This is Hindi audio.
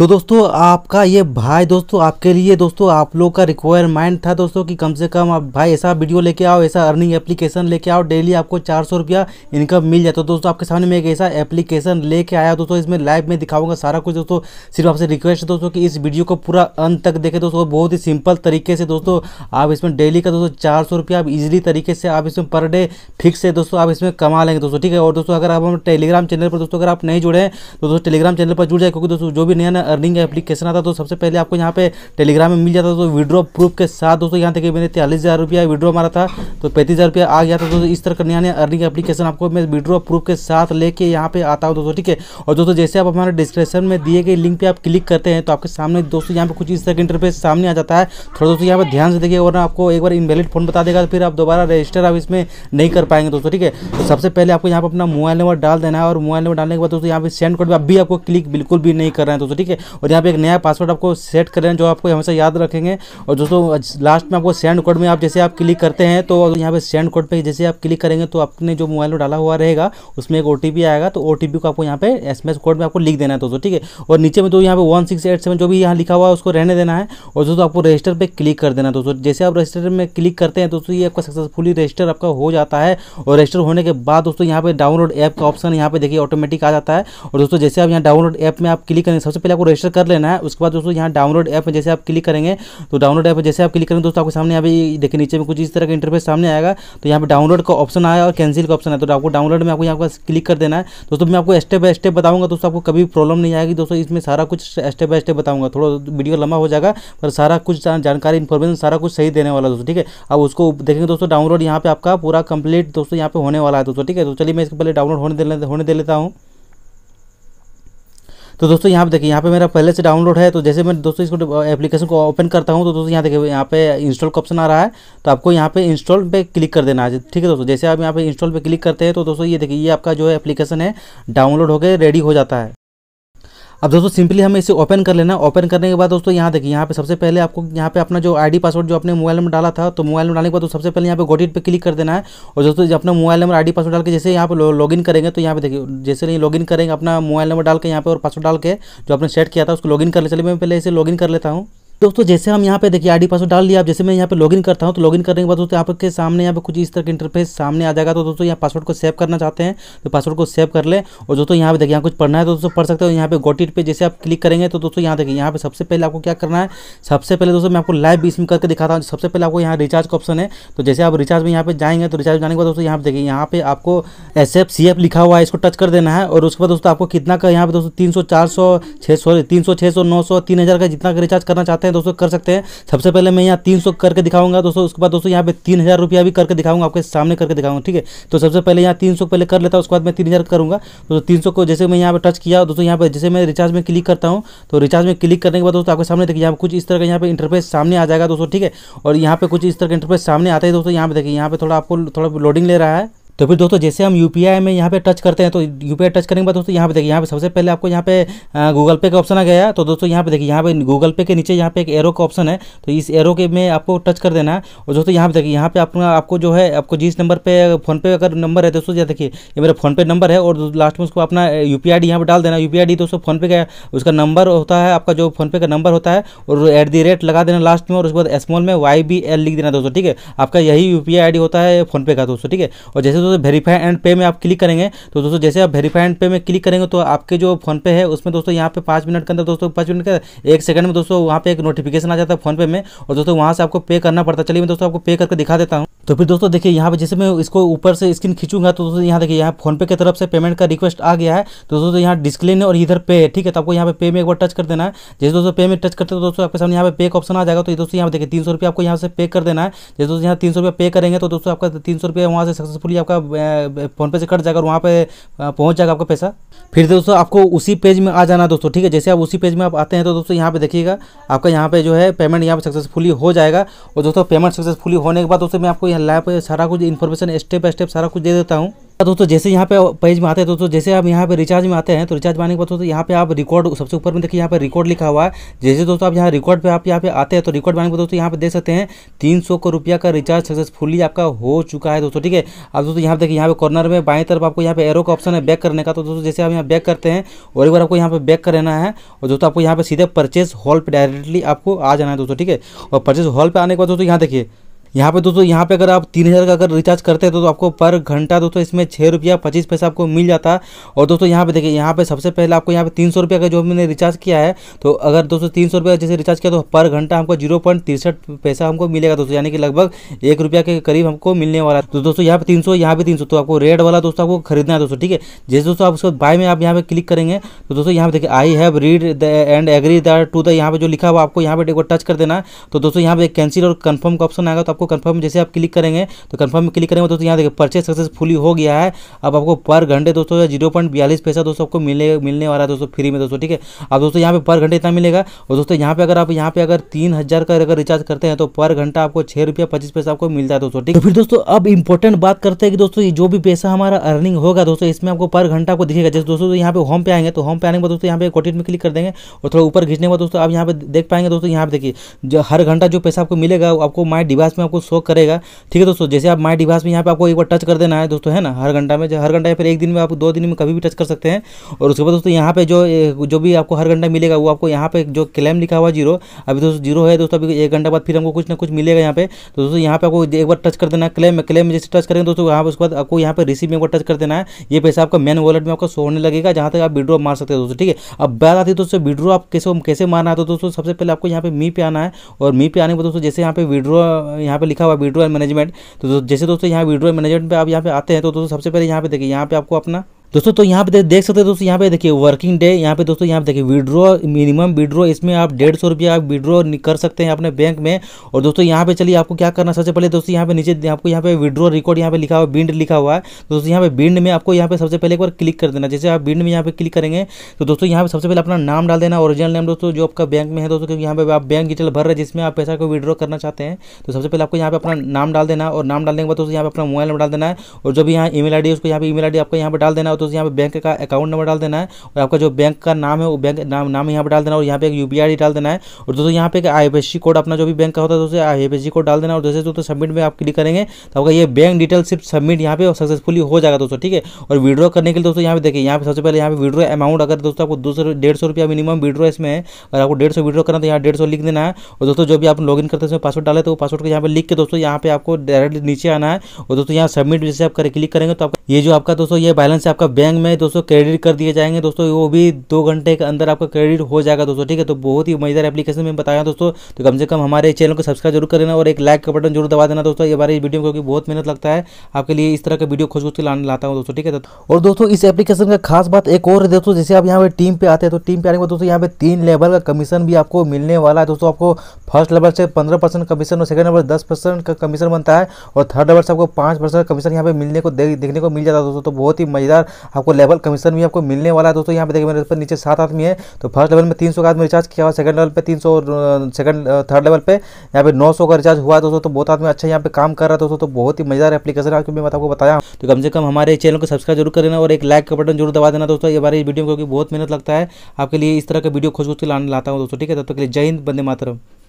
तो दोस्तों आपका ये भाई दोस्तों आपके लिए दोस्तों आप लोग का रिक्वायरमेंट था दोस्तों कि कम से कम आप भाई ऐसा वीडियो लेके आओ ऐसा अर्निंग एप्लीकेशन लेके आओ डेली आपको चार सौ रुपया इनकम मिल जाए तो दोस्तों आपके सामने मैं एक ऐसा एप्लीकेशन लेके आया दोस्तों इसमें लाइव में दिखाऊंगा सारा कुछ दोस्तों सिर्फ आपसे रिक्वेस्ट है दोस्तों की इस वीडियो को पूरा अंत तक देखें दोस्तों बहुत ही सिंपल तरीके से दोस्तों आप इसमें डेली का दोस्तों चार सौ रुपया आप इजिली तरीके से आप इसमें पर डे फिक्स है दोस्तों आप इसमें कमा लेंगे दोस्तों ठीक है और दोस्तों अगर आप हम टेलीग्राम चैनल पर दोस्तों अगर आप नहीं जुड़े हैं तो दोस्तों टेलीग्राम चैनल पर जुड़ जाए क्योंकि दोस्तों जो भी नया अर्निंग एप्लीकेशन आता तो सबसे पहले आपको यहाँ पे टेलीग्राम में मिल जाता तो विड्रॉ प्रूफ के साथ दोस्तों यहाँ देखिए मैंने तिरालीस हज़ार रुपया विड्रॉ मारा था तो पैंतीस हज़ार रुपया आ गया था दोस्तों इस तरह करने नया अर्निंग एप्लीकेशन आपको मैं विड्रॉ प्रूफ के साथ लेके यहाँ पे आता हूँ दोस्तों ठीक है और दोस्तों जैसे आप हमारे डिस्क्रिप्शन में दिए गए लिंक पर आप क्लिक करते हैं तो आपके सामने दोस्तों यहाँ पे कुछ इस तरह का इंटरफेस सामने आ जाता है थोड़ा दोस्तों यहाँ पर ध्यान से देखिए और आपको एक बार इनवेलिड फोन बता देगा फिर आप दोबारा रजिस्टर आप इसमें नहीं कर पाएंगे दोस्तों ठीक है तो सबसे पहले आपको यहाँ पर अपना मोबाइल नंबर डाल देना है और मोबाइल नंबर डालने के बाद दोस्तों यहाँ पर सेंड कर अभी आपको क्लिक बिल्कुल भी नहीं कर रहे हैं दोस्तों ठीक है ठीक है और यहाँ पे एक नया पासवर्ड आपको सेट करें जो आपको हमेशा याद रखेंगे और दोस्तों लास्ट में आपको सेंड कोड में आप जैसे आप क्लिक करते हैं तो यहाँ पे सेंड कोड पे जैसे आप क्लिक करेंगे तो अपने जो मोबाइल में डाला हुआ रहेगा उसमें एक ओ आएगा तो ओ को आपको यहाँ पे एस कोड में आपको लिख देना है दोस्तों ठीक है और नीचे में जो यहाँ पे वन जो भी यहाँ लिखा हुआ है उसको रहने देना है और दोस्तों आपको रजिस्टर पर क्लिक कर देना दोस्तों जैसे आप रजिस्टर में क्लिक करते हैं दोस्तों ये आपका सक्सेसफुली रजिस्टर आपका हो जाता है और रजिस्टर होने के बाद दोस्तों यहाँ पे डाउनलोड ऐप का ऑप्शन यहाँ पे देखिए ऑटोमेटिक आ जाता है और दोस्तों जैसे आप यहाँ डाउनलोड ऐप में आप क्लिक करेंगे सबसे पहले आपको रजिस्टर कर लेना है उसके बाद दोस्तों यहाँ डाउनलोड ऐप में जैसे आप क्लिक करेंगे तो डाउनलोड ऐप में जैसे आप क्लिक करेंगे दोस्तों आपके सामने यहाँ पे देखिए नीचे में कुछ इस तरह का इंटरफेस सामने आएगा तो यहाँ पे डाउनलोड का ऑप्शन आया और कैंसिल का ऑप्शन है तो आपको डाउनलोड में आपको यहाँ पर क्लिक कर देना है दोस्तों मैं आपको स्टेप बाय स्टेप बताऊँगा दोस्तों आपको कभी प्रॉब्लम नहीं आएगी दोस्तों इसमें सारा कुछ स्टेप बाय स्टेप बताऊँगा थोड़ा वीडियो लंबा हो जाएगा पर सारा कुछ जानकारी इन्फॉर्मेशन सारा कुछ सही देने वाला दोस्तों ठीक है अब उसको देखेंगे दोस्तों डाउनलोड यहाँ पे आपका पूरा कंप्लीट दोस्तों यहाँ पे होने वाला है दोस्तों ठीक है तो चलिए मैं इसके पहले डाउनलोड होने दे होने दे लेता हूँ तो दोस्तों यहाँ पे देखिए यहाँ पे मेरा पहले से डाउनलोड है तो जैसे मैं दोस्तों इसको एप्लीकेशन को ओपन करता हूँ तो दोस्तों यहाँ देखिए यहाँ पे इंस्टॉल का ऑप्शन आ रहा है तो आपको यहाँ पे इंस्टॉल पे क्लिक कर देना है ठीक है दोस्तों जैसे आप यहाँ पे इंस्टॉल पे क्लिक करते हैं तो दोस्तों ये देखिए ये आपका जो है एप्लीकेशन है डाउनलोड होकर रेडी हो जाता है अब दोस्तों सिंपली हमें इसे ओपन कर लेना ओपन करने के बाद दोस्तों यहाँ देखिए यहाँ पे सबसे पहले आपको यहाँ पे अपना जो आईडी पासवर्ड जो अपने मोबाइल में डाला था तो मोबाइल में डालने के बाद तो सबसे पहले यहाँ पे गोडिट पे क्लिक कर देना है और दोस्तों अपना मोबाइल नंबर आईडी पासवर्ड डाल के जैसे यहाँ लॉग इन करेंगे तो यहाँ पे देखिए जैसे नहीं इन करेंगे अपना मोबाइल नंबर डाल के यहाँ पर और पासवर्ड डाल के जो आपने सेट किया था उसको लॉगिन कर ले चलिए मैं पहले इसे इन कर लेता हूँ दोस्तों जैसे हम यहाँ पे देखिए आईडी पासवर्ड डाल लिया अब जैसे मैं यहाँ पे लॉगिन करता हूँ तो लॉगिन करने के बाद दोस्तों यहाँ सामने यहाँ पे कुछ इस तरह का इंटरफेस सामने आ जाएगा तो दोस्तों यहाँ पासवर्ड को सेव करना चाहते हैं तो पासवर्ड को सेव कर ले और दोस्तों यहाँ पे देखिए यहाँ कुछ पढ़ना है तो दोस्तों पढ़ सकते हो यहाँ पे गोटिट पर जैसे आप क्लिक करेंगे तो दोस्तों यहाँ देखिए यहाँ पे सबसे पहले आपको क्या करना है सबसे पहले दोस्तों मैं आपको लाइव इसमें करके दिखाता हूँ सबसे पहले आपको यहाँ रिचार्ज का ऑप्शन है तो जैसे आप रिचार्ज में यहाँ पे जाएंगे तो रिचार्ज जाने के बाद दोस्तों यहाँ पे देखिए यहाँ पे आपको एस एफ सी एफ लिखा हुआ है इसको टच कर देना है और उसके बाद दोस्तों आपको कितना का यहाँ पे दोस्तों तीन सौ चार सौ छः सौ तीन सौ छः सौ नौ सौ तीन हज़ार का जितना का रिचार्ज करना चाहते हैं हैं दोस्तों कर सकते हैं सबसे पहले मैं यहाँ तीन सौ करके दिखाऊंगा दोस्तों उसके बाद दोस्तों यहाँ पे तीन हज़ार रुपया भी करके दिखाऊंगा आपके सामने करके दिखाऊंगा ठीक है तो सबसे पहले यहाँ तीन सौ पहले कर लेता हूँ उसके बाद मैं तीन हज़ार करूँगा दोस्तों तीन सौ को जैसे मैं यहाँ पर टच किया दोस्तों यहाँ पर जैसे मैं रिचार्ज में क्लिक करता हूँ तो रिचार्ज में क्लिक करने के बाद दोस्तों आपके सामने देखिए यहाँ कुछ इस तरह का यहाँ पर इंटरफेस सामने आ जाएगा दोस्तों ठीक है और यहाँ पे कुछ इस तरह का इंटरफेस सामने आता है दोस्तों यहाँ पे देखिए यहाँ पे थोड़ा आपको थोड़ा लोडिंग ले रहा है तो फिर दोस्तों जैसे हम यू में यहाँ पे टच करते हैं तो यू टच करने के बाद दोस्तों यहाँ पे देखिए यहाँ पे सबसे पहले आपको यहाँ पे गूगल पे का ऑप्शन आ गया तो दोस्तों यहाँ पे देखिए यहाँ पे गूगल पे के नीचे यहाँ पे एक एरो का ऑप्शन है तो इस एरो के में आपको टच कर देना है और दोस्तों यहाँ पे देखिए यहाँ पे आपको आपको जो है आपको जिस नंबर पर फोनपे अगर नंबर है दोस्तों देखिए ये मेरा फोनपे नंबर है और लास्ट में उसको अपना यू पी आई यहाँ पर डाल देना यू पी आई दोस्तों फोनपे का उसका नंबर होता है आपका जो फोनपे का नंबर होता है और एट दी रेट लगा देना लास्ट में और उसके बाद स्मॉल में वाई बी एल लिख देना दोस्तों ठीक है आपका यही यू पी आई होता है फोनपे का दोस्तों ठीक है और जैसे दोस्तों वेरीफाई एंड पे में आप क्लिक करेंगे तो दोस्तों जैसे आप वेरीफाई एंड पे में क्लिक करेंगे तो आपके जो फोनपे है उसमें दोस्तों यहाँ पे पाँच मिनट के अंदर दोस्तों पाँच मिनट के एक सेकंड में दोस्तों वहाँ पे एक नोटिफिकेशन आ जाता है फोनपे में और दोस्तों वहाँ से आपको पे करना पड़ता है चलिए मैं दोस्तों आपको पे करके दिखा देता हूँ तो फिर दोस्तों देखिए यहाँ पे जैसे मैं इसको ऊपर से स्क्रीन खींचूंगा तो दोस्तों यहाँ देखिए यहाँ फोनपे की तरफ से पेमेंट का रिक्वेस्ट आ गया है तो दोस्तों यहाँ डिस्प्ले और इधर पे है ठीक है तो आपको यहाँ पे पे में एक बार टच कर देना है जैसे दोस्तों पे में टच करते हैं तो दोस्तों आपके सामने यहाँ पे पे ऑप्शन आ जाएगा तो दोस्तों यहाँ देखिए तीन आपको यहाँ से पे कर देना है जैसे दोस्तों यहाँ तीन पे करेंगे तो दोस्तों आपका तीन सौ वहाँ से सक्सेसफुली आपका आपका फ़ोनपे से कट जाएगा और वहाँ पे पहुँच जाएगा आपका पैसा फिर दोस्तों आपको उसी पेज में आ जाना दोस्तों ठीक है जैसे आप उसी पेज में आप आते हैं तो दोस्तों यहाँ पे देखिएगा आपका यहाँ पे जो है पेमेंट यहाँ पे सक्सेसफुली हो जाएगा और दोस्तों पेमेंट सक्सेसफुली होने के बाद दोस्तों मैं आपको यहाँ लाइव सारा कुछ इन्फॉर्मेशन स्टेप बाय स्टेप सारा कुछ दे देता हूँ दोस्तों जैसे यहाँ पे पेज में आते हैं दोस्तों जैसे आप यहाँ पे रिचार्ज में आते हैं तो रिचार्ज बनाने के बाद दोस्तों यहाँ पे आप रिकॉर्ड सबसे ऊपर में देखिए यहाँ पे रिकॉर्ड लिखा हुआ है जैसे दोस्तों आप यहाँ रिकॉर्ड पे आप यहाँ पे आते हैं तो रिकॉर्ड बनाने के बाद दोस्तों यहाँ पे देख सकते हैं तीन सौ रुपया का रिचार्ज सक्सेसफुली आपका हो चुका है दोस्तों ठीक है अब दोस्तों यहाँ पे देखिए यहाँ पे कॉर्नर में बाएं तरफ आपको यहाँ पे एरो का ऑप्शन है बैक करने का तो दोस्तों जैसे आप यहाँ बैक करते हैं और एक बार आपको यहाँ पे बैक कर है और दोस्तों आपको यहाँ पे सीधे परचेज हॉल पर डायरेक्टली आपको आ जाना है दोस्तों ठीक है और परचेज हॉल पर आने के बाद दोस्तों यहाँ देखिए यहाँ पे दोस्तों यहाँ पे अगर आप तीन हज़ार का अगर रिचार्ज करते हैं तो, तो आपको पर घंटा दोस्तों इसमें छः रुपया पच्चीस पैसा आपको मिल जाता है और दोस्तों यहाँ पे देखिए यहाँ पे सबसे पहले आपको यहाँ पे तीन सौ रुपया का जो मैंने रिचार्ज किया है तो अगर दोस्तों तीन सौ रुपया जैसे रिचार्ज किया तो पर घंटा हमको जीरो पॉइंट तिरसठ पैसा हमको मिलेगा दोस्तों यानी कि लगभग एक रुपया के करीब हमको मिलने वाला तो दोस्तों यहाँ पे तीन सौ यहाँ पे तीन सौ तो आपको रेड वाला दोस्तों आपको खरीदना है दोस्तों ठीक है जैसे दोस्तों आप उसको बाय में आप यहाँ पे क्लिक करेंगे तो दोस्तों यहाँ पे देखिए I have read the and agree the to the यहाँ पे जो लिखा हुआ आपको यहाँ पे टच कर देना तो दोस्तों यहाँ पे कैंसिल और कन्फर्म का ऑप्शन आएगा तो आपको कंफर्म जैसे आप क्लिक करेंगे तो कंफर्म में क्लिक करेंगे दोस्तों यहाँ देखिए परचेज सक्सेसफुली हो गया है अब आपको पर घंटे दोस्तों जीरो पॉइंट बयालीस पैसा दोस्तों आपको मिले मिलने वाला है दोस्तों फ्री में दोस्तों ठीक है अब दोस्तों यहाँ पे पर घंटे इतना मिलेगा और दोस्तों यहाँ पे अगर आप यहाँ पे अगर तीन हज़ार का अगर रिचार्ज करते हैं तो पर घंटा आपको छः रुपया पच्चीस पैसा आपको मिलता है दोस्तों ठीक है तो फिर दोस्तों अब इंपॉर्टेंट बात करते हैं कि दोस्तों जो भी पैसा हमारा अर्निंग होगा दोस्तों इसमें आपको पर घंटा आपको दिखेगा जैसे दोस्तों यहाँ पे होम पे आएंगे तो होम पे आने के बाद दोस्तों यहाँ पे कोटेट में क्लिक कर देंगे और थोड़ा ऊपर खींचने के बाद दोस्तों आप यहाँ पे देख पाएंगे दोस्तों यहाँ पे देखिए हर घंटा जो पैसा आपको मिलेगा आपको माई डिवाइस में आपको शो करेगा ठीक है दोस्तों जैसे आप माई डिवाइस में यहाँ पे आपको एक बार टच कर देना है दोस्तों है ना हर घंटा में हर घंटा या फिर एक दिन में आप दो दिन में कभी भी टच कर सकते हैं और उसके बाद दोस्तों यहाँ पे जो जो भी आपको हर घंटा मिलेगा वो आपको यहाँ पे जो क्लेम लिखा हुआ जीरो अभी दोस्तों जीरो है दोस्तों अभी एक घंटा बाद फिर हमको कुछ ना कुछ मिलेगा यहाँ पे तो दोस्तों यहाँ पे आपको एक बार टच कर देना क्लेम में क्लेम में जैसे टच करेंगे दोस्तों यहाँ उसके बाद आपको यहाँ पे रिसीव में एक बार टच कर देना है ये पैसा आपका मेन वॉलेट में आपको शो होने लगेगा जहाँ तक आप विड्रो मार सकते हैं दोस्तों ठीक है अब बात आती है दोस्तों विड्रो आप कैसे कैसे मारना है तो दोस्तों सबसे पहले आपको यहाँ पे मी पे आना है और मी पे आने के बाद दोस्तों जैसे यहाँ पे विड्रो यहाँ पे लिखा हुआ विड्रोल मैनेजमेंट तो जैसे दोस्तों यहाँ विड्रोल मैनेजमेंट पे आप यहाँ पे आते हैं तो दोस्तों सबसे पहले यहाँ पे देखिए यहाँ पे आपको अपना दोस्तों तो यहाँ पे देख सकते हैं दोस्तों यहाँ पे देखिए वर्किंग डे यहाँ पे दोस्तों यहाँ पे देखिए विड्रो मिनिमम विड्रो इसमें आप डेढ़ सौ रुपया विड्रो कर सकते हैं अपने बैंक में और दोस्तों यहाँ पे चलिए आपको क्या करना सबसे पहले दोस्तों यहाँ पे नीचे आपको यहाँ पे विड्रो रिकॉर्ड यहाँ पे लिखा हुआ बिंड लिखा हुआ है दोस्तों यहाँ पे बिंड में आपको यहाँ पे सबसे पहले एक बार क्लिक कर देना जैसे आप बिंड में यहाँ पे क्लिक करेंगे तो दोस्तों यहाँ पे सबसे पहले अपना नाम डाल देना ओरिजिनल नाम दोस्तों जो आपका बैंक में है दोस्तों क्योंकि यहाँ पे आप बैंक डिटेल भर रहे हैं जिसमें आप पैसा को विड्रॉ करना चाहते हैं तो सबसे पहले आपको यहाँ पे अपना नाम डाल देना और नाम डालने के बाद दोस्तों यहाँ पे अपना मोबाइल नंबर डाल देना है और जो भी यहाँ ई मेल उसको यहाँ पे ई मेल आपको यहाँ पर डाल देना तो यहाँ पे बैंक का अकाउंट नंबर डाल देना है और आपका जो बैंक का नाम है वो बैंक नाम नाम यहाँ पर डाल देना और यहाँ पे एक यू डाल देना है और दोस्तों यहाँ पे एक आई कोड अपना जो भी बैंक का होता है दोस्तों आई कोड डाल देना और जैसे दोस्तों सबमिट में आप क्लिक करेंगे तो आपका ये बैंक डिटेल सिर्फ सबमिट यहाँ पे सक्सेसफुली हो जाएगा दोस्तों ठीक है और विड्रॉ करने के लिए दोस्तों यहाँ पे देखिए यहाँ पे सबसे पहले यहाँ पे विड्रो अमाउंट अगर दोस्तों आपको दो सौ डेढ़ सौ रुपया मिनिमम विड्रो इसमें है अगर आपको डेढ़ सौ विड्रॉ करना तो यहाँ डेढ़ लिख देना है और दोस्तों जो भी आप लॉग करते हैं पासवर्ड डाले तो पासवर्ड को यहाँ पे लिख के दोस्तों यहाँ पे आपको डायरेक्ट नीचे आना है और दोस्तों यहाँ सबमिट जैसे आप क्लिक करेंगे तो आपका ये जो आपका दोस्तों ये बैलेंस है आपका बैंक में दोस्तों क्रेडिट कर दिए जाएंगे दोस्तों वो भी दो घंटे के अंदर आपका क्रेडिट हो जाएगा दोस्तों ठीक है तो बहुत ही मजेदार एप्लीकेशन में बताया दोस्तों तो कम से कम हमारे चैनल को सब्सक्राइब जरूर कर देना और एक लाइक का बटन जरूर दबा देना दोस्तों ये हमारे वीडियो क्योंकि बहुत मेहनत लगता है आपके लिए इस तरह का वीडियो खोज खोज के लाता हूँ दोस्तों ठीक है तो- और दोस्तों इस एप्लीकेशन का खास बात एक और दोस्तों जैसे आप यहाँ पे टीम पे आते हैं तो टीम पे आने के बाद दोस्तों यहाँ पे तीन लेवल का कमीशन भी आपको मिलने वाला है दोस्तों आपको फर्स्ट लेवल से पंद्रह परसेंट कमीशन और सेकंड लेवल दस परसेंट का कमीशन बनता है और थर्ड लेवल से आपको पाँच परसेंट कमीशन यहाँ पे मिलने को देखने को मिल जाता है दोस्तों तो बहुत ही मजेदार आपको लेवल कमीशन भी आपको मिलने वाला है दोस्तों यहाँ पे देखिए मेरे पर नीचे सात आदमी है तो फर्स्ट लेवल में तीन सौ का आदमी रिचार्ज किया हुआ सेकंड लेवल पे तीन सौ सेकंड थर्ड लेवल पे यहाँ पे नौ सौ का रिचार्ज हुआ दोस्तों तो बहुत आदमी अच्छा यहाँ पे काम कर रहा है दोस्तों तो बहुत ही मजेदार एप्लीकेशन है मैं आपको बताया तो कम से कम हमारे चैनल को सब्सक्राइब जरूर कर देना और एक लाइक का बटन जरूर दबा देना दोस्तों ये हमारे वीडियो क्योंकि बहुत मेहनत लगता है आपके लिए इस तरह का वीडियो खोज खोज के लाने लाता हूँ दोस्तों ठीक है तब तक के लिए जय हिंद बंदे मातरम